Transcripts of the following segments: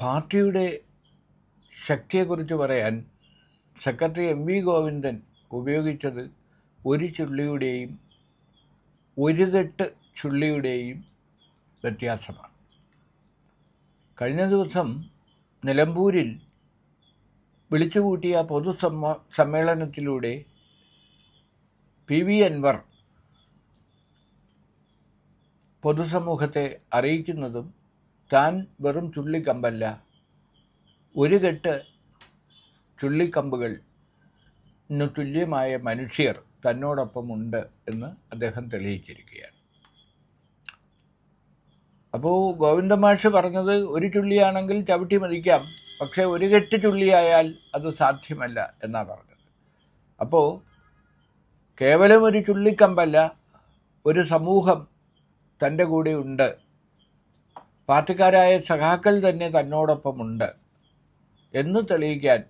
പാർട്ടിയുടെ ശക്തിയെക്കുറിച്ച് പറയാൻ secretary M V Govindan ഉപയോഗിച്ചത് ഒരു ചുള്ളിയുടെയും ഒരു കെട്ട് ചുള്ളിയുടെയും വ്യത്യാസമാണ് കഴിഞ്ഞ ദിവസം നിലമ്പൂരിൽ വിളിച്ചുകൂട്ടിയ പൊതുസമ്മ സമ്മേളനത്തിലൂടെ പി വി അൻവർ പൊതുസമൂഹത്തെ അറിയിക്കുന്നതും താൻ വെറും ചുള്ളിക്കമ്പല്ല ഒരു കെട്ട് ചുള്ളിക്കമ്പുകൾ തുല്യമായ മനുഷ്യർ തന്നോടൊപ്പമുണ്ട് എന്ന് അദ്ദേഹം തെളിയിച്ചിരിക്കുകയാണ് അപ്പോൾ ഗോവിന്ദമാഷ് പറഞ്ഞത് ഒരു ചുള്ളിയാണെങ്കിൽ ചവിട്ടി മതിക്കാം പക്ഷേ ഒരു കെട്ട് ചുള്ളിയായാൽ അത് സാധ്യമല്ല എന്നാണ് പറഞ്ഞത് അപ്പോൾ കേവലം ഒരു ചുള്ളിക്കമ്പല്ല ഒരു സമൂഹം തൻ്റെ കൂടെ ഉണ്ട് പാർട്ടിക്കാരായ സഖാക്കൾ തന്നെ തന്നോടൊപ്പമുണ്ട് എന്ന് തെളിയിക്കാൻ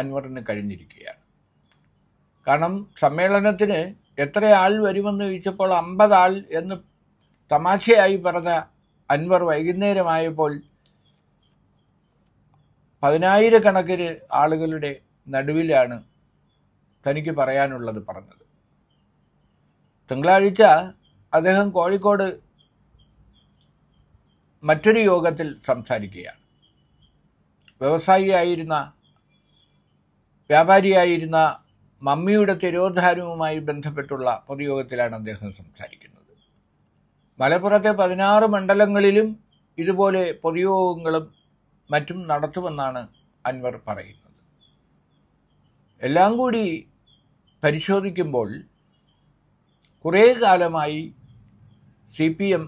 അൻവറിന് കഴിഞ്ഞിരിക്കുകയാണ് കാരണം സമ്മേളനത്തിന് എത്ര ആൾ വരുമെന്ന് ചോദിച്ചപ്പോൾ അമ്പത് ആൾ എന്ന് തമാശയായി പറഞ്ഞ അൻവർ വൈകുന്നേരമായപ്പോൾ പതിനായിരക്കണക്കിന് ആളുകളുടെ നടുവിലാണ് തനിക്ക് പറയാനുള്ളത് പറഞ്ഞത് തിങ്കളാഴ്ച അദ്ദേഹം കോഴിക്കോട് മറ്റൊരു യോഗത്തിൽ സംസാരിക്കുകയാണ് വ്യവസായിയായിരുന്ന വ്യാപാരിയായിരുന്ന മമ്മിയുടെ തിരോധാരവുമായി ബന്ധപ്പെട്ടുള്ള പൊതുയോഗത്തിലാണ് അദ്ദേഹം സംസാരിക്കുന്നത് മലപ്പുറത്തെ പതിനാറ് മണ്ഡലങ്ങളിലും ഇതുപോലെ പൊതുയോഗങ്ങളും മറ്റും നടത്തുമെന്നാണ് അൻവർ പറയുന്നത് എല്ലാം കൂടി പരിശോധിക്കുമ്പോൾ കുറേ കാലമായി സി പി എം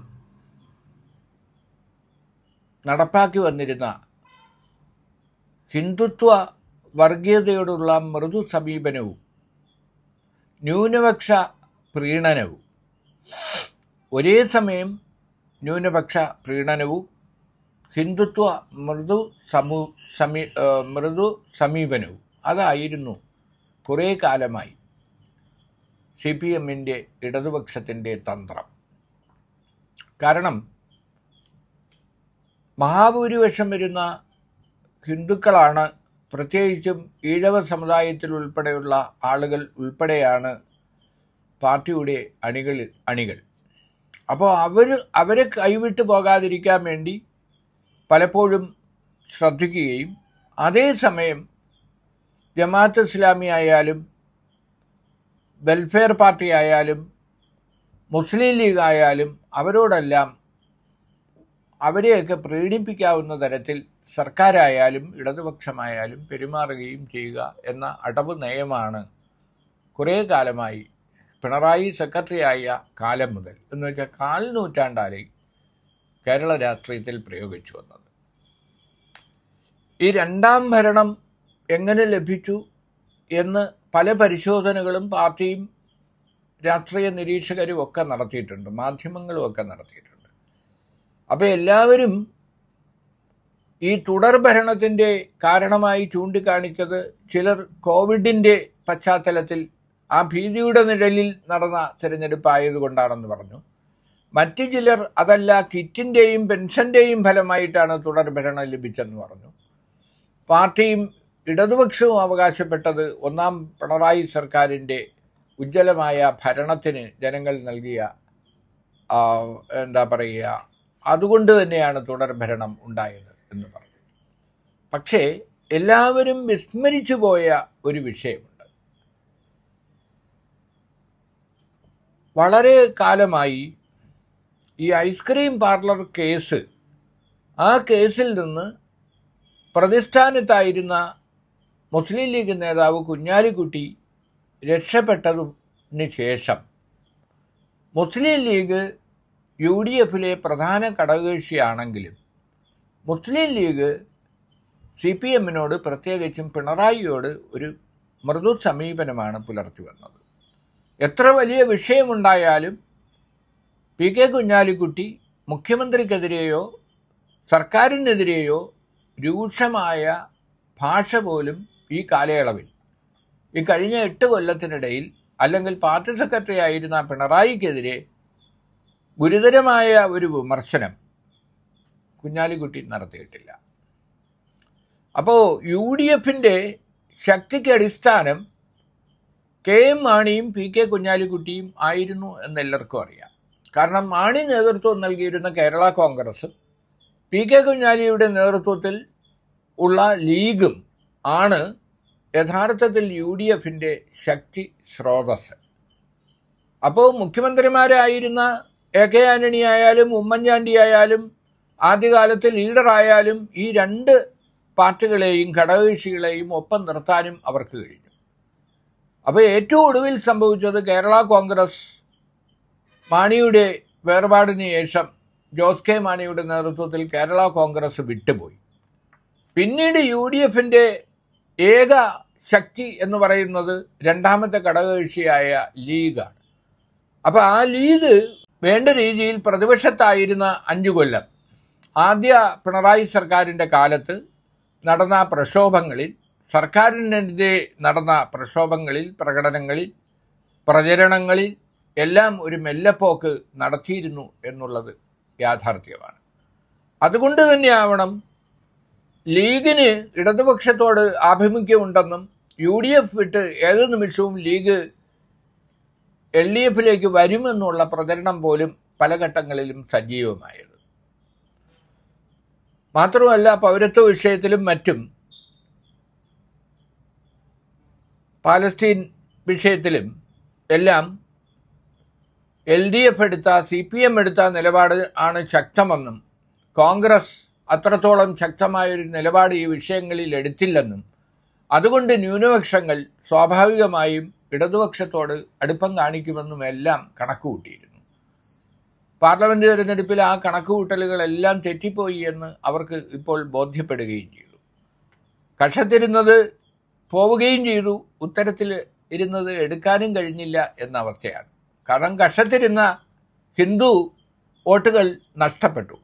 നടപ്പാക്കി വന്നിരുന്ന ഹിന്ദുത്വ വർഗീയതയോടുള്ള മൃദു സമീപനവും ന്യൂനപക്ഷ പ്രീണനവും ഒരേ സമയം ന്യൂനപക്ഷ പ്രീണനവും ഹിന്ദുത്വ മൃദു സമൂ സമീ മൃദു സമീപനവും അതായിരുന്നു കുറേ കാലമായി സി പി എമ്മിൻ്റെ ഇടതുപക്ഷത്തിൻ്റെ തന്ത്രം കാരണം മഹാഭൂരിപക്ഷം വരുന്ന ഹിന്ദുക്കളാണ് പ്രത്യേകിച്ചും ഈഴവ സമുദായത്തിൽ ഉൾപ്പെടെയുള്ള ആളുകൾ ഉൾപ്പെടെയാണ് പാർട്ടിയുടെ അണികളിൽ അണികൾ അപ്പോൾ അവർ അവരെ കൈവിട്ടു പോകാതിരിക്കാൻ വേണ്ടി പലപ്പോഴും ശ്രദ്ധിക്കുകയും അതേസമയം ജമാഅത്ത് ഇസ്ലാമി ആയാലും വെൽഫെയർ പാർട്ടി ആയാലും മുസ്ലിം ലീഗ് ആയാലും അവരോടെല്ലാം അവരെയൊക്കെ പ്രീണിപ്പിക്കാവുന്ന തരത്തിൽ സർക്കാരായാലും ഇടതുപക്ഷമായാലും പെരുമാറുകയും ചെയ്യുക എന്ന അടവ് നയമാണ് കുറേ കാലമായി പിണറായി സെക്രട്ടറി ആയ കാലം മുതൽ എന്ന് വെച്ചാൽ കാൽ നൂറ്റാണ്ടായി കേരള രാഷ്ട്രീയത്തിൽ പ്രയോഗിച്ചു വന്നത് ഈ രണ്ടാം ഭരണം എങ്ങനെ ലഭിച്ചു എന്ന് പല പരിശോധനകളും പാർട്ടിയും രാഷ്ട്രീയ നിരീക്ഷകരും ഒക്കെ നടത്തിയിട്ടുണ്ട് മാധ്യമങ്ങളും ഒക്കെ നടത്തിയിട്ടുണ്ട് അപ്പോൾ എല്ലാവരും ഈ തുടർ ഭരണത്തിൻ്റെ കാരണമായി ചൂണ്ടിക്കാണിച്ചത് ചിലർ കോവിഡിൻ്റെ പശ്ചാത്തലത്തിൽ ആ ഭീതിയുടെ നിഴലിൽ നടന്ന തിരഞ്ഞെടുപ്പായതുകൊണ്ടാണെന്ന് പറഞ്ഞു മറ്റു ചിലർ അതല്ല കിറ്റിൻ്റെയും പെൻഷൻ്റെയും ഫലമായിട്ടാണ് തുടർ ഭരണം ലഭിച്ചെന്ന് പറഞ്ഞു പാർട്ടിയും ഇടതുപക്ഷവും അവകാശപ്പെട്ടത് ഒന്നാം പിണറായി സർക്കാരിൻ്റെ ഉജ്ജ്വലമായ ഭരണത്തിന് ജനങ്ങൾ നൽകിയ എന്താ പറയുക അതുകൊണ്ട് തന്നെയാണ് തുടർഭരണം ഉണ്ടായത് എന്ന് പറഞ്ഞു പക്ഷേ എല്ലാവരും വിസ്മരിച്ചു പോയ ഒരു വിഷയമുണ്ട് വളരെ കാലമായി ഈ ഐസ്ക്രീം പാർലർ കേസ് ആ കേസിൽ നിന്ന് പ്രതിസ്ഥാനത്തായിരുന്ന മുസ്ലിം ലീഗ് നേതാവ് കുഞ്ഞാലിക്കുട്ടി രക്ഷപ്പെട്ടതിന് ശേഷം മുസ്ലിം ലീഗ് യു ഡി എഫിലെ പ്രധാന ഘടകകക്ഷിയാണെങ്കിലും മുസ്ലിം ലീഗ് സി പി എമ്മിനോട് പ്രത്യേകിച്ചും പിണറായിയോട് ഒരു മൃദു സമീപനമാണ് പുലർത്തി വന്നത് എത്ര വലിയ വിഷയമുണ്ടായാലും പി കെ കുഞ്ഞാലിക്കുട്ടി മുഖ്യമന്ത്രിക്കെതിരെയോ സർക്കാരിനെതിരെയോ രൂക്ഷമായ ഭാഷ പോലും ഈ കാലയളവിൽ ഈ കഴിഞ്ഞ എട്ട് കൊല്ലത്തിനിടയിൽ അല്ലെങ്കിൽ പാർട്ടി സെക്രട്ടറി ആയിരുന്ന പിണറായിക്കെതിരെ ഗുരുതരമായ ഒരു വിമർശനം കുഞ്ഞാലിക്കുട്ടി നടത്തിയിട്ടില്ല അപ്പോൾ യു ഡി എഫിൻ്റെ ശക്തിക്ക് അടിസ്ഥാനം കെ എം മാണിയും പി കെ കുഞ്ഞാലിക്കുട്ടിയും ആയിരുന്നു എന്നെല്ലാവർക്കും അറിയാം കാരണം മാണി നേതൃത്വം നൽകിയിരുന്ന കേരള കോൺഗ്രസും പി കെ കുഞ്ഞാലിയുടെ നേതൃത്വത്തിൽ ഉള്ള ലീഗും ആണ് യഥാർത്ഥത്തിൽ യു ഡി എഫിൻ്റെ ശക്തി സ്രോതസ് അപ്പോൾ മുഖ്യമന്ത്രിമാരായിരുന്ന എ കെ ആന്റണി ആയാലും ഉമ്മൻചാണ്ടി ആയാലും ആദ്യകാലത്ത് ലീഡറായാലും ഈ രണ്ട് പാർട്ടികളെയും ഘടകകക്ഷികളെയും ഒപ്പം നിർത്താനും അവർക്ക് കഴിഞ്ഞു അപ്പോൾ ഏറ്റവും ഒടുവിൽ സംഭവിച്ചത് കേരള കോൺഗ്രസ് മാണിയുടെ വേർപാടിന് ശേഷം ജോസ് കെ മാണിയുടെ നേതൃത്വത്തിൽ കേരള കോൺഗ്രസ് വിട്ടുപോയി പിന്നീട് യു ഡി എഫിൻ്റെ ഏക ശക്തി എന്ന് പറയുന്നത് രണ്ടാമത്തെ ഘടകകക്ഷിയായ ലീഗാണ് അപ്പോൾ ആ ലീഗ് വേണ്ട രീതിയിൽ പ്രതിപക്ഷത്തായിരുന്ന അഞ്ചു കൊല്ലം ആദ്യ പിണറായി സർക്കാരിൻ്റെ കാലത്ത് നടന്ന പ്രക്ഷോഭങ്ങളിൽ സർക്കാരിനെതിരെ നടന്ന പ്രക്ഷോഭങ്ങളിൽ പ്രകടനങ്ങളിൽ പ്രചരണങ്ങളിൽ എല്ലാം ഒരു മെല്ലപ്പോക്ക് നടത്തിയിരുന്നു എന്നുള്ളത് യാഥാർത്ഥ്യമാണ് അതുകൊണ്ട് തന്നെയാവണം ലീഗിന് ഇടതുപക്ഷത്തോട് ആഭിമുഖ്യമുണ്ടെന്നും യു ഡി എഫ് വിട്ട് ഏത് നിമിഷവും ലീഗ് എൽ ഡി എഫിലേക്ക് വരുമെന്നുള്ള പ്രചരണം പോലും പല ഘട്ടങ്ങളിലും സജീവമായിരുന്നു മാത്രമല്ല പൗരത്വ വിഷയത്തിലും മറ്റും പാലസ്തീൻ വിഷയത്തിലും എല്ലാം എൽ ഡി എഫ് എടുത്ത സി പി എം എടുത്ത നിലപാട് ആണ് ശക്തമെന്നും കോൺഗ്രസ് അത്രത്തോളം ശക്തമായൊരു നിലപാട് ഈ വിഷയങ്ങളിൽ എടുത്തില്ലെന്നും അതുകൊണ്ട് ന്യൂനപക്ഷങ്ങൾ സ്വാഭാവികമായും ഇടതുപക്ഷത്തോട് അടുപ്പം കാണിക്കുമെന്നും എല്ലാം കണക്കുകൂട്ടിയിരുന്നു പാർലമെന്റ് തെരഞ്ഞെടുപ്പിൽ ആ കണക്കുകൂട്ടലുകളെല്ലാം തെറ്റിപ്പോയി എന്ന് അവർക്ക് ഇപ്പോൾ ബോധ്യപ്പെടുകയും ചെയ്തു കക്ഷത്തിരുന്നത് പോവുകയും ചെയ്തു ഉത്തരത്തിൽ ഇരുന്നത് എടുക്കാനും കഴിഞ്ഞില്ല എന്ന അവസ്ഥയാണ് കാരണം കക്ഷത്തിരുന്ന ഹിന്ദു വോട്ടുകൾ നഷ്ടപ്പെട്ടു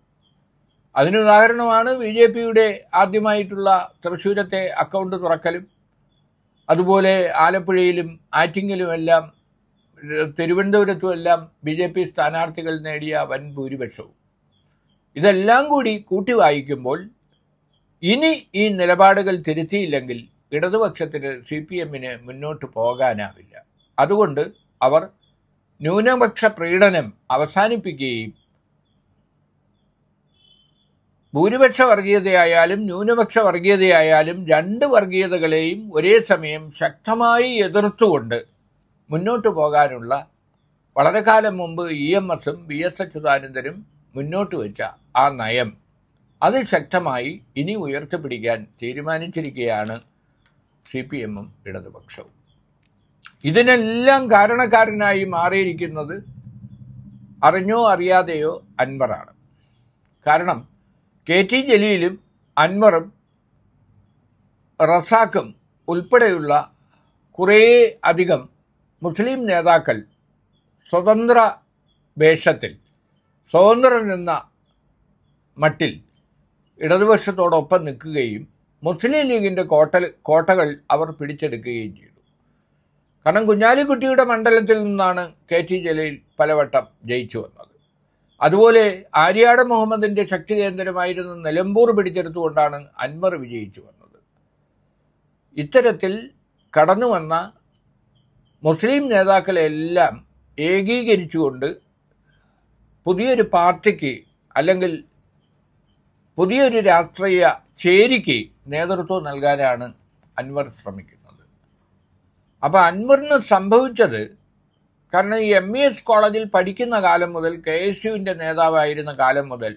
അതിനുദാഹരണമാണ് ബി ജെ പിയുടെ ആദ്യമായിട്ടുള്ള തൃശ്ശൂരത്തെ അക്കൗണ്ട് തുറക്കലും അതുപോലെ ആലപ്പുഴയിലും ആറ്റിങ്ങലുമെല്ലാം തിരുവനന്തപുരത്തുമെല്ലാം ബി ജെ പി സ്ഥാനാർത്ഥികൾ നേടിയ വൻ ഭൂരിപക്ഷവും ഇതെല്ലാം കൂടി കൂട്ടി വായിക്കുമ്പോൾ ഇനി ഈ നിലപാടുകൾ തിരുത്തിയില്ലെങ്കിൽ ഇടതുപക്ഷത്തിന് സി പി എമ്മിന് മുന്നോട്ട് പോകാനാവില്ല അതുകൊണ്ട് അവർ ന്യൂനപക്ഷ പ്രീണനം അവസാനിപ്പിക്കുകയും ഭൂരിപക്ഷ വർഗീയതയായാലും ന്യൂനപക്ഷ വർഗീയതയായാലും രണ്ട് വർഗീയതകളെയും ഒരേ സമയം ശക്തമായി എതിർത്തുകൊണ്ട് മുന്നോട്ട് പോകാനുള്ള വളരെ കാലം മുമ്പ് ഇ എം എസും ബി എസ് അച്യുതാനന്ദനും മുന്നോട്ട് വെച്ച ആ നയം അത് ശക്തമായി ഇനി ഉയർത്തിപ്പിടിക്കാൻ തീരുമാനിച്ചിരിക്കുകയാണ് സി പി എമ്മും ഇടതുപക്ഷവും ഇതിനെല്ലാം കാരണക്കാരനായി മാറിയിരിക്കുന്നത് അറിഞ്ഞോ അറിയാതെയോ അൻവറാണ് കാരണം കെ ടി ജലീലും അൻവറും റസാഖും ഉൾപ്പെടെയുള്ള കുറേ അധികം മുസ്ലിം നേതാക്കൾ സ്വതന്ത്ര വേഷത്തിൽ സ്വതന്ത്രൻ എന്ന മട്ടിൽ ഇടതുപക്ഷത്തോടൊപ്പം നിൽക്കുകയും മുസ്ലിം ലീഗിൻ്റെ കോട്ട കോട്ടകൾ അവർ പിടിച്ചെടുക്കുകയും ചെയ്തു കാരണം കുഞ്ഞാലിക്കുട്ടിയുടെ മണ്ഡലത്തിൽ നിന്നാണ് കെ ടി ജലീൽ പലവട്ടം ജയിച്ചു വന്നത് അതുപോലെ ആര്യാട മുഹമ്മദിന്റെ ശക്തി കേന്ദ്രമായിരുന്ന നിലമ്പൂർ പിടിച്ചെടുത്തുകൊണ്ടാണ് അൻവർ വിജയിച്ചു വന്നത് ഇത്തരത്തിൽ കടന്നു വന്ന മുസ്ലിം നേതാക്കളെല്ലാം ഏകീകരിച്ചുകൊണ്ട് പുതിയൊരു പാർട്ടിക്ക് അല്ലെങ്കിൽ പുതിയൊരു രാഷ്ട്രീയ ചേരിക്ക് നേതൃത്വം നൽകാനാണ് അൻവർ ശ്രമിക്കുന്നത് അപ്പോൾ അൻവറിന് സംഭവിച്ചത് കാരണം ഈ എം ഇ എസ് കോളേജിൽ പഠിക്കുന്ന കാലം മുതൽ കെ എസ് യുവിൻ്റെ നേതാവായിരുന്ന കാലം മുതൽ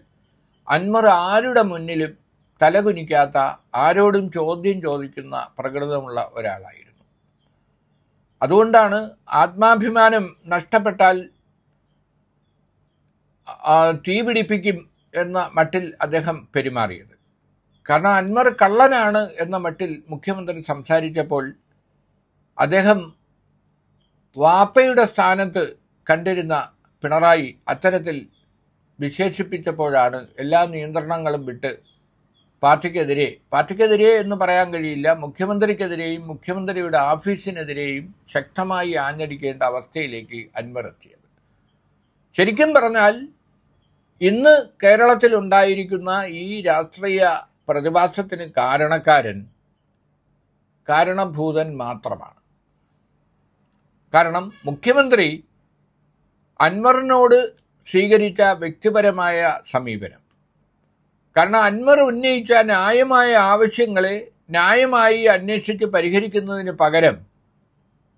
അൻവർ ആരുടെ മുന്നിലും തലകുനിക്കാത്ത ആരോടും ചോദ്യം ചോദിക്കുന്ന പ്രകൃതമുള്ള ഒരാളായിരുന്നു അതുകൊണ്ടാണ് ആത്മാഭിമാനം നഷ്ടപ്പെട്ടാൽ തീ പിടിപ്പിക്കും എന്ന മട്ടിൽ അദ്ദേഹം പെരുമാറിയത് കാരണം അൻവർ കള്ളനാണ് എന്ന മട്ടിൽ മുഖ്യമന്ത്രി സംസാരിച്ചപ്പോൾ അദ്ദേഹം വാപ്പയുടെ സ്ഥാനത്ത് കണ്ടിരുന്ന പിണറായി അത്തരത്തിൽ വിശേഷിപ്പിച്ചപ്പോഴാണ് എല്ലാ നിയന്ത്രണങ്ങളും വിട്ട് പാർട്ടിക്കെതിരെ പാർട്ടിക്കെതിരെ എന്ന് പറയാൻ കഴിയില്ല മുഖ്യമന്ത്രിക്കെതിരെയും മുഖ്യമന്ത്രിയുടെ ഓഫീസിനെതിരെയും ശക്തമായി ആഞ്ഞടിക്കേണ്ട അവസ്ഥയിലേക്ക് അൻവർ എത്തിയത് ശരിക്കും പറഞ്ഞാൽ ഇന്ന് കേരളത്തിലുണ്ടായിരിക്കുന്ന ഈ രാഷ്ട്രീയ പ്രതിഭാസത്തിന് കാരണക്കാരൻ കാരണഭൂതൻ മാത്രമാണ് കാരണം മുഖ്യമന്ത്രി അൻവറിനോട് സ്വീകരിച്ച വ്യക്തിപരമായ സമീപനം കാരണം അൻവർ ഉന്നയിച്ച ന്യായമായ ആവശ്യങ്ങളെ ന്യായമായി അന്വേഷിച്ച് പരിഹരിക്കുന്നതിന് പകരം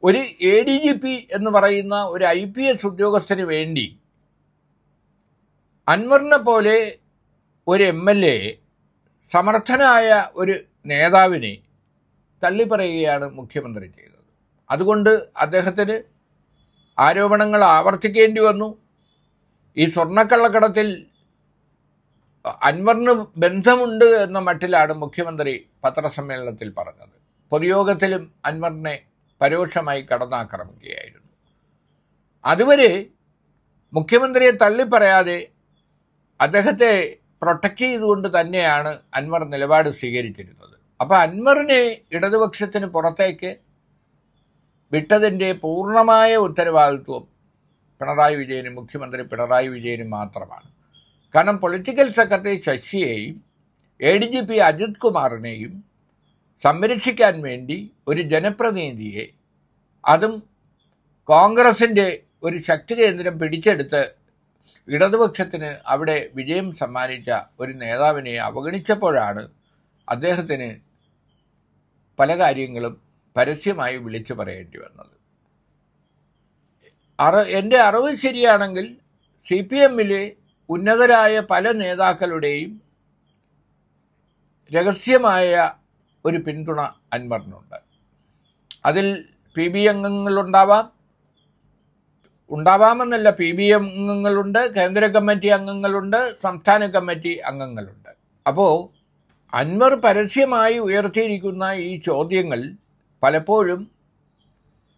ഒരു എ ഡി ജി പി എന്ന് പറയുന്ന ഒരു ഐ പി എസ് ഉദ്യോഗസ്ഥന് വേണ്ടി അൻവറിനെ പോലെ ഒരു എം എൽ എ സമർത്ഥനായ ഒരു നേതാവിനെ തള്ളിപ്പറയുകയാണ് മുഖ്യമന്ത്രി ചെയ്തത് അതുകൊണ്ട് അദ്ദേഹത്തിന് ആരോപണങ്ങൾ ആവർത്തിക്കേണ്ടി വന്നു ഈ സ്വർണ്ണക്കള്ളക്കടത്തിൽ അൻവറിന് ബന്ധമുണ്ട് എന്ന മട്ടിലാണ് മുഖ്യമന്ത്രി പത്രസമ്മേളനത്തിൽ പറഞ്ഞത് പൊതുയോഗത്തിലും അൻവറിനെ പരോക്ഷമായി കടന്നാക്രമിക്കുകയായിരുന്നു അതുവരെ മുഖ്യമന്ത്രിയെ തള്ളിപ്പറയാതെ അദ്ദേഹത്തെ പ്രൊട്ടക്റ്റ് ചെയ്തുകൊണ്ട് തന്നെയാണ് അൻവർ നിലപാട് സ്വീകരിച്ചിരുന്നത് അപ്പോൾ അൻവറിനെ ഇടതുപക്ഷത്തിന് പുറത്തേക്ക് വിട്ടതിൻ്റെ പൂർണ്ണമായ ഉത്തരവാദിത്വം പിണറായി വിജയനും മുഖ്യമന്ത്രി പിണറായി വിജയനും മാത്രമാണ് കാരണം പൊളിറ്റിക്കൽ സെക്രട്ടറി ശശിയെയും A D G P Ajith കുമാറിനെയും സംരക്ഷിക്കാൻ വേണ്ടി ഒരു ജനപ്രതിനിധിയെ അതും കോൺഗ്രസിൻ്റെ ഒരു ശക്തി കേന്ദ്രം പിടിച്ചെടുത്ത് ഇടതുപക്ഷത്തിന് അവിടെ വിജയം സമ്മാനിച്ച ഒരു നേതാവിനെ അവഗണിച്ചപ്പോഴാണ് അദ്ദേഹത്തിന് പല കാര്യങ്ങളും പരസ്യമായി വിളിച്ചു പറയേണ്ടി വന്നത് അറ എൻ്റെ അറിവ് ശരിയാണെങ്കിൽ സി പി എമ്മിലെ ഉന്നതരായ പല നേതാക്കളുടെയും രഹസ്യമായ ഒരു പിന്തുണ അൻവറിനുണ്ട് അതിൽ പി ബി അംഗങ്ങളുണ്ടാവാം ഉണ്ടാവാമെന്നല്ല പി ബി അംഗങ്ങളുണ്ട് കേന്ദ്ര കമ്മിറ്റി അംഗങ്ങളുണ്ട് സംസ്ഥാന കമ്മിറ്റി അംഗങ്ങളുണ്ട് അപ്പോൾ അൻവർ പരസ്യമായി ഉയർത്തിയിരിക്കുന്ന ഈ ചോദ്യങ്ങൾ പലപ്പോഴും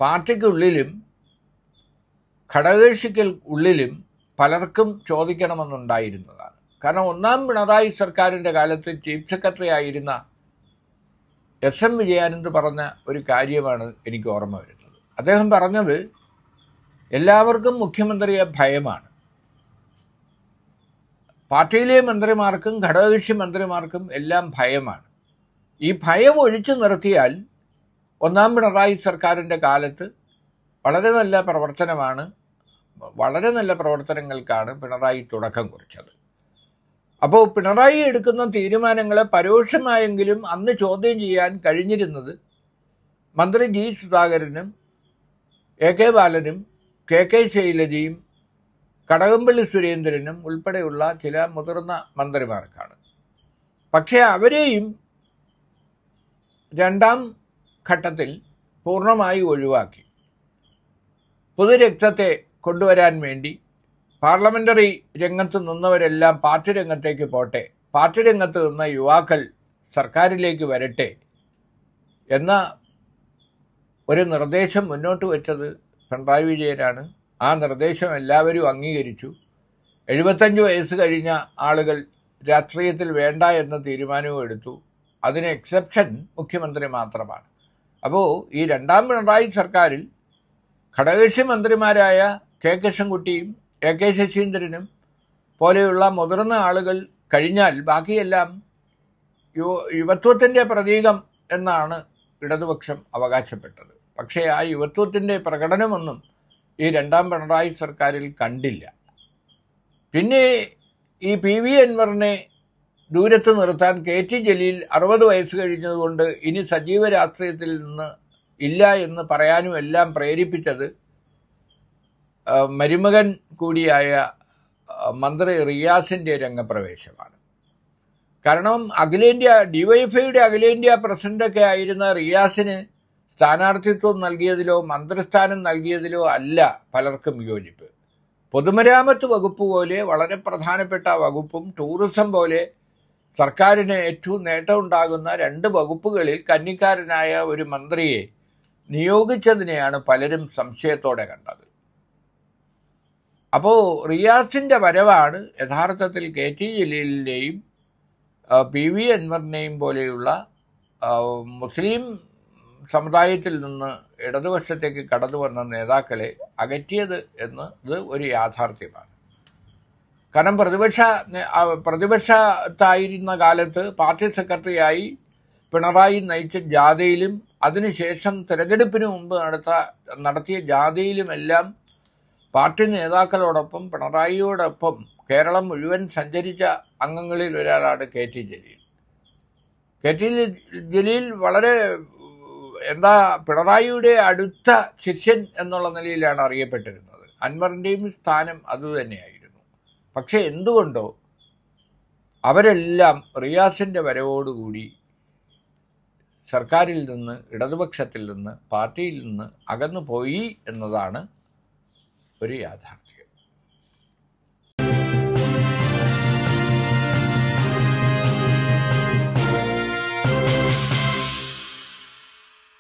പാർട്ടിക്കുള്ളിലും ഘടകകക്ഷിക്കൽ ഉള്ളിലും പലർക്കും ചോദിക്കണമെന്നുണ്ടായിരുന്നതാണ് കാരണം ഒന്നാം പിണറായി സർക്കാരിൻ്റെ കാലത്ത് ചീഫ് സെക്രട്ടറി ആയിരുന്ന എസ് എം വിജയാനന്ദ് പറഞ്ഞ ഒരു കാര്യമാണ് എനിക്ക് ഓർമ്മ വരുന്നത് അദ്ദേഹം പറഞ്ഞത് എല്ലാവർക്കും മുഖ്യമന്ത്രിയെ ഭയമാണ് പാർട്ടിയിലെ മന്ത്രിമാർക്കും ഘടകകക്ഷി മന്ത്രിമാർക്കും എല്ലാം ഭയമാണ് ഈ ഭയം ഒഴിച്ചു നിർത്തിയാൽ ഒന്നാം പിണറായി സർക്കാരിൻ്റെ കാലത്ത് വളരെ നല്ല പ്രവർത്തനമാണ് വളരെ നല്ല പ്രവർത്തനങ്ങൾക്കാണ് പിണറായി തുടക്കം കുറിച്ചത് അപ്പോൾ പിണറായി എടുക്കുന്ന തീരുമാനങ്ങൾ പരോക്ഷമായെങ്കിലും അന്ന് ചോദ്യം ചെയ്യാൻ കഴിഞ്ഞിരുന്നത് മന്ത്രി ജി സുധാകരനും എ കെ ബാലനും കെ കെ ശൈലജയും കടകംപള്ളി സുരേന്ദ്രനും ഉൾപ്പെടെയുള്ള ചില മുതിർന്ന മന്ത്രിമാർക്കാണ് പക്ഷേ അവരെയും രണ്ടാം ഘട്ടത്തിൽ പൂർണ്ണമായി ഒഴിവാക്കി പൊതുരക്തത്തെ കൊണ്ടുവരാൻ വേണ്ടി പാർലമെൻ്ററി രംഗത്ത് നിന്നവരെല്ലാം പാർട്ടി രംഗത്തേക്ക് പോട്ടെ പാർട്ടി രംഗത്ത് നിന്ന യുവാക്കൾ സർക്കാരിലേക്ക് വരട്ടെ എന്ന ഒരു നിർദ്ദേശം മുന്നോട്ട് വെച്ചത് പിണറായി വിജയനാണ് ആ നിർദ്ദേശം എല്ലാവരും അംഗീകരിച്ചു എഴുപത്തഞ്ച് വയസ്സ് കഴിഞ്ഞ ആളുകൾ രാഷ്ട്രീയത്തിൽ വേണ്ട എന്ന തീരുമാനവും എടുത്തു അതിന് എക്സെപ്ഷൻ മുഖ്യമന്ത്രി മാത്രമാണ് അപ്പോൾ ഈ രണ്ടാം പിണറായി സർക്കാരിൽ ഘടകകക്ഷി മന്ത്രിമാരായ കെ കൃഷ്ണൻകുട്ടിയും എ കെ ശശീന്ദ്രനും പോലെയുള്ള മുതിർന്ന ആളുകൾ കഴിഞ്ഞാൽ ബാക്കിയെല്ലാം യുവ യുവത്വത്തിൻ്റെ പ്രതീകം എന്നാണ് ഇടതുപക്ഷം അവകാശപ്പെട്ടത് പക്ഷേ ആ യുവത്വത്തിൻ്റെ പ്രകടനമൊന്നും ഈ രണ്ടാം പിണറായി സർക്കാരിൽ കണ്ടില്ല പിന്നെ ഈ പി വി അൻവറിനെ ദൂരത്ത് നിർത്താൻ കെ ടി ജലീൽ അറുപത് വയസ്സ് കഴിഞ്ഞതുകൊണ്ട് ഇനി സജീവ രാഷ്ട്രീയത്തിൽ നിന്ന് ഇല്ല എന്ന് പറയാനും എല്ലാം പ്രേരിപ്പിച്ചത് മരുമകൻ കൂടിയായ മന്ത്രി റിയാസിൻ്റെ രംഗപ്രവേശമാണ് കാരണം അഖിലേന്ത്യ ഡിവൈഎഫ്ഐയുടെ അഖിലേന്ത്യ പ്രസിഡൻ്റൊക്കെ ആയിരുന്ന റിയാസിന് സ്ഥാനാർത്ഥിത്വം നൽകിയതിലോ മന്ത്രിസ്ഥാനം നൽകിയതിലോ അല്ല പലർക്കും യോജിപ്പ് പൊതുമരാമത്ത് വകുപ്പ് പോലെ വളരെ പ്രധാനപ്പെട്ട വകുപ്പും ടൂറിസം പോലെ സർക്കാരിന് ഏറ്റവും നേട്ടമുണ്ടാകുന്ന രണ്ട് വകുപ്പുകളിൽ കന്നിക്കാരനായ ഒരു മന്ത്രിയെ നിയോഗിച്ചതിനെയാണ് പലരും സംശയത്തോടെ കണ്ടത് അപ്പോൾ റിയാസിൻ്റെ വരവാണ് യഥാർത്ഥത്തിൽ കെ ടി ജലീലിൻ്റെയും പി വി അൻവറിനെയും പോലെയുള്ള മുസ്ലിം സമുദായത്തിൽ നിന്ന് ഇടതുപക്ഷത്തേക്ക് കടന്നു വന്ന നേതാക്കളെ അകറ്റിയത് എന്ന് ഇത് ഒരു യാഥാർത്ഥ്യമാണ് കാരണം പ്രതിപക്ഷ പ്രതിപക്ഷത്തായിരുന്ന കാലത്ത് പാർട്ടി സെക്രട്ടറിയായി പിണറായി നയിച്ച ജാഥയിലും അതിനുശേഷം തിരഞ്ഞെടുപ്പിന് മുമ്പ് നടത്ത നടത്തിയ ജാഥയിലുമെല്ലാം പാർട്ടി നേതാക്കളോടൊപ്പം പിണറായിയോടൊപ്പം കേരളം മുഴുവൻ സഞ്ചരിച്ച അംഗങ്ങളിൽ ഒരാളാണ് K T Jaleel K T Jaleel വളരെ എന്താ പിണറായിയുടെ അടുത്ത ശിഷ്യൻ എന്നുള്ള നിലയിലാണ് അറിയപ്പെട്ടിരുന്നത് അൻവറിൻ്റെയും സ്ഥാനം അതുതന്നെയായി പക്ഷേ എന്തുകൊണ്ടോ അവരെല്ലാം റിയാസിൻ്റെ വരവോടുകൂടി സർക്കാരിൽ നിന്ന് ഇടതുപക്ഷത്തിൽ നിന്ന് പാർട്ടിയിൽ നിന്ന് അകന്നു പോയി എന്നതാണ് ഒരു യാഥാർത്ഥ്യം